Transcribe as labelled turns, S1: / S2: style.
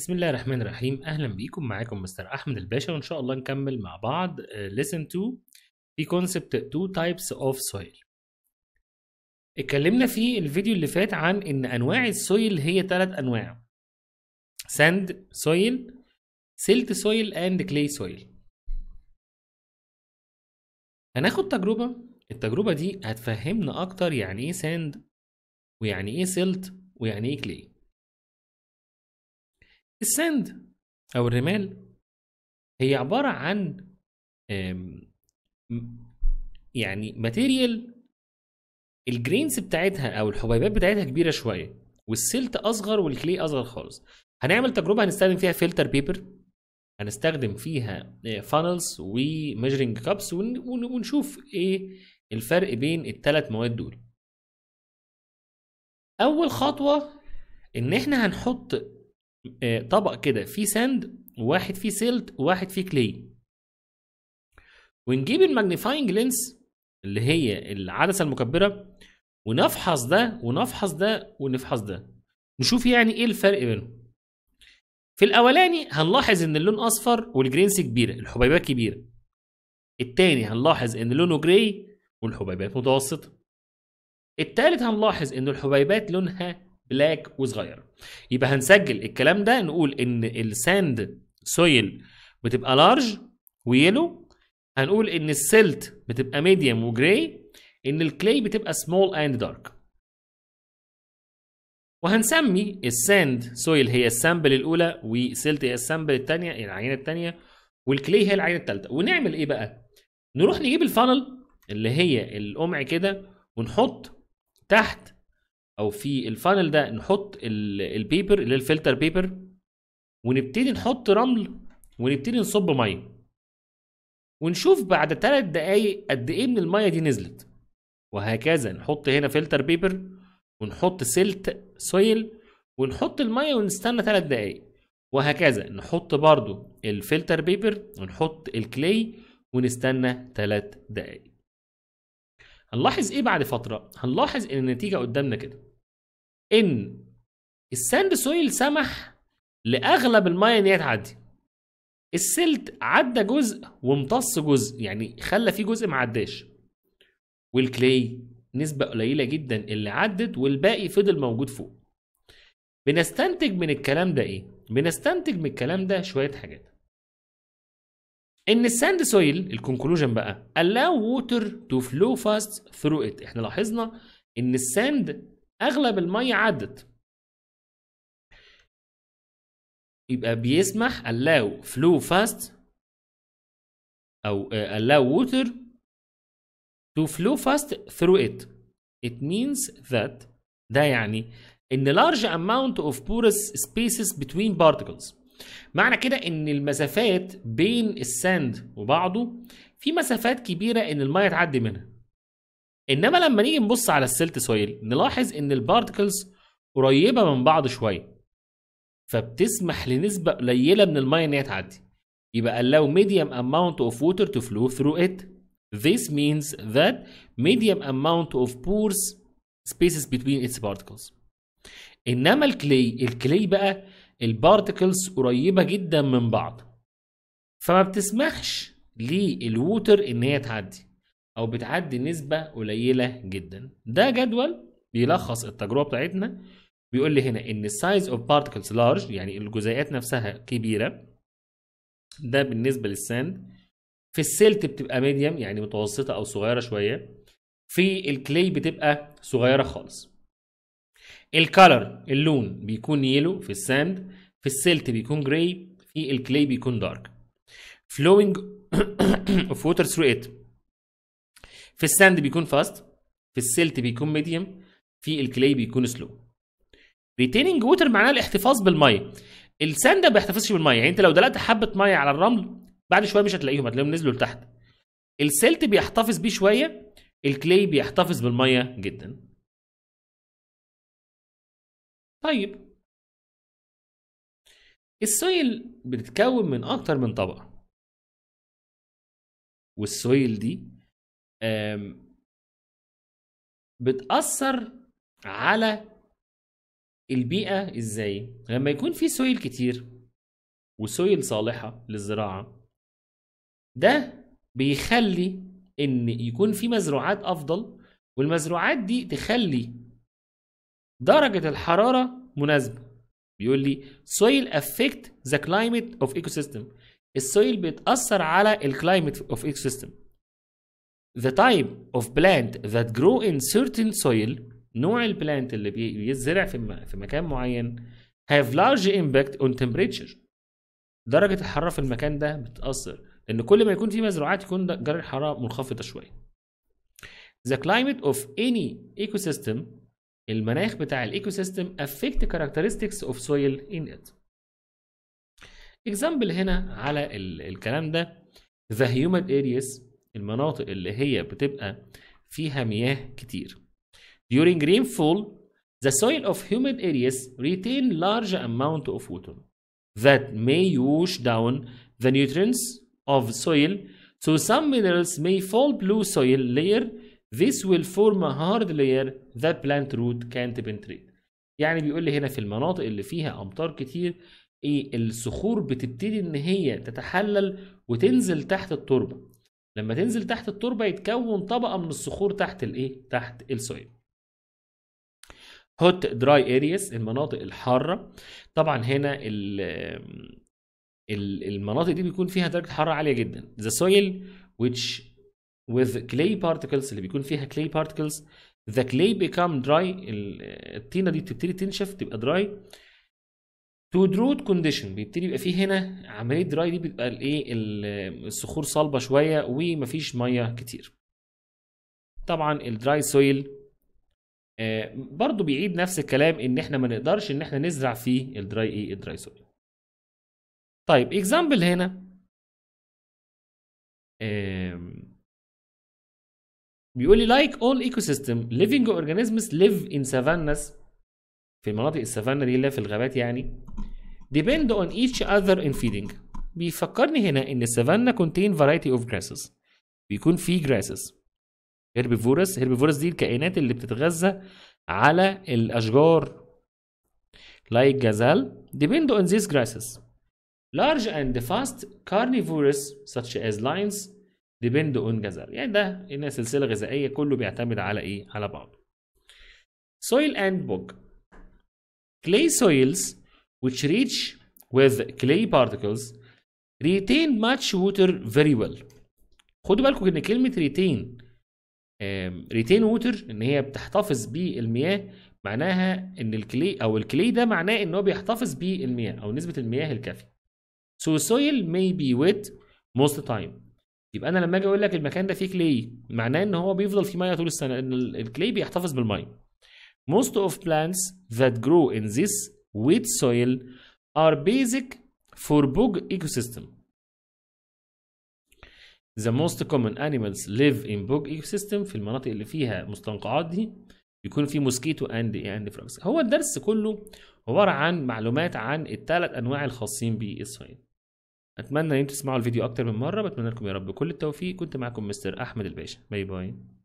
S1: بسم الله الرحمن الرحيم اهلا بيكم معاكم مستر احمد الباشا وان شاء الله نكمل مع بعض ليسن آه، 2 في كونسبت 2 تايبس اوف سويل اتكلمنا في الفيديو اللي فات عن ان انواع السويل هي ثلاث انواع ساند سويل سيلت سويل اند كلي سويل هناخد تجربه التجربه دي هتفهمنا اكتر يعني ايه ساند ويعني ايه سيلت ويعني ايه كلي الساند او الرمال هي عباره عن يعني ماتيريال الجرينز بتاعتها او الحبيبات بتاعتها كبيره شويه والسلت اصغر والكلي اصغر خالص هنعمل تجربه هنستخدم فيها فلتر بيبر هنستخدم فيها فانلز وميجرنج كابس ونشوف ايه الفرق بين الثلاث مواد دول اول خطوه ان احنا هنحط آه، طبق كده فيه ساند وواحد فيه سيلت وواحد فيه كلي ونجيب الماجنيفاينج لينس اللي هي العدسه المكبره ونفحص ده ونفحص ده ونفحص ده نشوف يعني ايه الفرق بينهم في الاولاني هنلاحظ ان اللون اصفر والجرينس كبيره الحبيبات كبيره التاني هنلاحظ ان لونه جراي والحبيبات متوسطه التالت هنلاحظ ان الحبيبات لونها بلاك وصغير يبقى هنسجل الكلام ده نقول ان الساند سويل بتبقى لارج ويلو هنقول ان السلت بتبقى ميديوم وجراي ان الكلي بتبقى سمول اند دارك وهنسمي الساند سويل هي السامبل الاولى وسيلت هي السامبل الثانيه العينه الثانيه والكلي هي العينه الثالثه ونعمل ايه بقى نروح نجيب الفانل اللي هي القمع كده ونحط تحت او في الفانل ده نحط البيبر اللي هي الفلتر بيبر ونبتدي نحط رمل ونبتدي نصب ميه ونشوف بعد ثلاث دقايق قد ايه من الميه دي نزلت وهكذا نحط هنا فلتر بيبر ونحط سلت سويل ونحط الميه ونستنى ثلاث دقايق وهكذا نحط برضو الفلتر بيبر ونحط الكلي ونستنى ثلاث دقايق هنلاحظ ايه بعد فتره هنلاحظ ان النتيجه قدامنا كده ان الساند سويل سمح لاغلب المايه ان هي تعدي السلت عدى جزء وامتص جزء يعني خلى فيه جزء ما عداش والكلي نسبة قليلة جدا اللي عدت والباقي فضل موجود فوق بنستنتج من الكلام ده ايه؟ بنستنتج من الكلام ده شوية حاجات ان الساند سويل الكونكلوجن بقى allow water to flow fast through it احنا لاحظنا ان الساند اغلب الميه عدت يبقى بيسمح allow flow fast او allow water to flow fast through it it means that ده يعني ان large amount of porous spaces between particles معنى كده ان المسافات بين الساند وبعضه في مسافات كبيره ان الميه تعدي منها انما لما نيجي نبص على السلت سويل نلاحظ ان البارتكلز قريبه من بعض شويه فبتسمح لنسبه قليله من الميه ان هي تعدي يبقى allow medium amount of water to flow through it this means that medium amount of pores spaces between its particles انما الكلي الكلي بقى البارتكلز قريبه جدا من بعض فما بتسمحش للووتر ان هي تعدي أو بتعدي نسبة قليلة جدا ده جدول بيلخص التجربة بتاعتنا بيقول لي هنا إن السايز أوف بارتكلز لارج يعني الجزيئات نفسها كبيرة ده بالنسبة للساند في السلت بتبقى ميديم يعني متوسطة أو صغيرة شوية في الكلي بتبقى صغيرة خالص الكالر اللون بيكون يلو في الساند في السلت بيكون جراي في الكلي بيكون دارك flowing of water through it في الساند بيكون فاست في السلت بيكون ميديوم في الكلي بيكون سلو ريتيننج ووتر معناه الاحتفاظ بالميه الساند ما بيحتفظش بالميه يعني انت لو دلقت حبه ميه على الرمل بعد شويه مش هتلاقيهم هتلاقيهم نزلوا لتحت السلت بيحتفظ بيه شويه الكلي بيحتفظ بالميه جدا طيب السويل بتتكون من اكتر من طبقه والسويل دي بتأثر على البيئة ازاي لما يكون في سويل كتير وسويل صالحة للزراعة ده بيخلي ان يكون في مزروعات افضل والمزروعات دي تخلي درجة الحرارة مناسبة بيقول لي soil affect the climate of ecosystem السويل بيتأثر على الكلايمت of ecosystem the type of plant that grow in certain soil نوع البلانت اللي بيزرع في في مكان معين have large impact on temperature درجة الحرارة في المكان ده بتأثر لأن كل ما يكون في مزروعات يكون درجة الحرارة منخفضة شوية the climate of any ecosystem المناخ بتاع الايكو سيستم affect characteristics of soil in it example هنا على ال الكلام ده the humid areas المناطق اللي هي بتبقى فيها مياه كتير. During rainfall, the soil of humid areas retain large amount of water that may wash down the nutrients of soil so some minerals may fall below soil layer this will form a hard layer that plant root can't penetrate يعني بيقول لي هنا في المناطق اللي فيها امطار كتير ايه الصخور بتبتدي ان هي تتحلل وتنزل تحت التربه لما تنزل تحت التربه يتكون طبقه من الصخور تحت الايه تحت السويل هوت دراي ارياس المناطق الحاره طبعا هنا المناطق دي بيكون فيها درجه حراره عاليه جدا the soil which with clay particles اللي بيكون فيها clay particles the clay become dry الطينه دي بتبتدي تنشف تبقى dry تو درود كونديشن بيبتدي يبقى فيه هنا عمليه دراي دي بتبقى الايه الصخور صلبه شويه ومفيش ميه كتير طبعا الدراي سويل آه برضو بيعيد نفس الكلام ان احنا ما نقدرش ان احنا نزرع فيه الدراي ايه الدراي سويل طيب اكزامبل هنا بيقول لي like all ecosystem living organisms live in savannas في مناطق السافانا دي اللي في الغابات يعني depend on each other in feeding بيفكرني هنا ان السافانا contain variety of grasses بيكون في grasses herbivores herbivores دي الكائنات اللي بتتغذى على الاشجار like gazelle depend on these grasses large and fast carnivores such as lions depend on gazelle يعني ده ان سلسله غذائيه كله بيعتمد على ايه على بعضه soil and bog Clay soils which rich with clay particles retain much water very well. خدوا بالكم ان كلمه ريتين ريتين ووتر ان هي بتحتفظ بالمياه معناها ان الكلي او الكلي ده معناه ان هو بيحتفظ بالمياه او نسبه المياه الكافيه. So soil may be wet most time. يبقى انا لما اجي اقول لك المكان ده فيه كلي معناه ان هو بيفضل فيه ميه طول السنه ان الكلي بيحتفظ بالميه. Most of plants that grow in this wet soil are basic for bog ecosystem. The most common animals live in bog ecosystem في المناطق اللي فيها مستنقعات دي يكون في موسكيتو اند اند فراكس هو الدرس كله عباره عن معلومات عن الثلاث انواع الخاصين بالصين اتمنى ان انتوا تسمعوا الفيديو اكتر من مره بتمنى لكم يا رب كل التوفيق كنت معكم مستر احمد الباشا باي باي